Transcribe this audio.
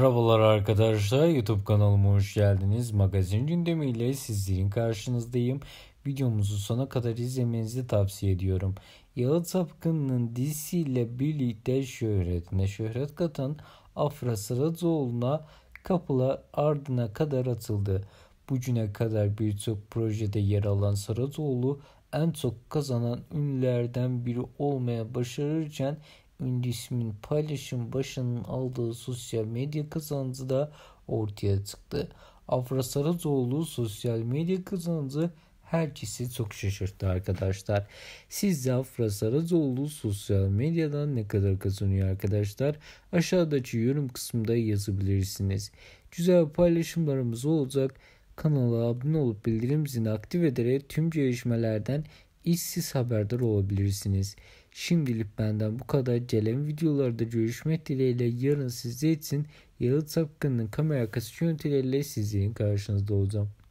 Merhabalar arkadaşlar YouTube kanalıma hoş geldiniz. Magazin gündemi ile sizlerin karşınızdayım. Videomuzu sona kadar izlemenizi tavsiye ediyorum. Yağıt Sapkın'ın DC ile birlikte şöhretine şöhret katan Afra Saracoğlu'na kapılar ardına kadar atıldı. Bugüne kadar birçok projede yer alan Saracoğlu en çok kazanan ünlülerden biri olmaya başarırken ünlü paylaşım başının aldığı sosyal medya kazancı da ortaya çıktı. Afra Saracoğlu sosyal medya kazancı herkesi çok şaşırttı arkadaşlar. Siz de Afra Saracoğlu sosyal medyadan ne kadar kazanıyor arkadaşlar? Aşağıdaki yorum kısmında yazabilirsiniz. Güzel paylaşımlarımız olacak. Kanala abone olup bildirim zilini aktif ederek tüm gelişmelerden İş haberdar olabilirsiniz. Şimdilik benden bu kadar. Gelen videolarda görüşmek dileğiyle yarın sizler için Yalı Sapkın'ın kamera arkası görüntüleriyle sizlerin karşınızda olacağım.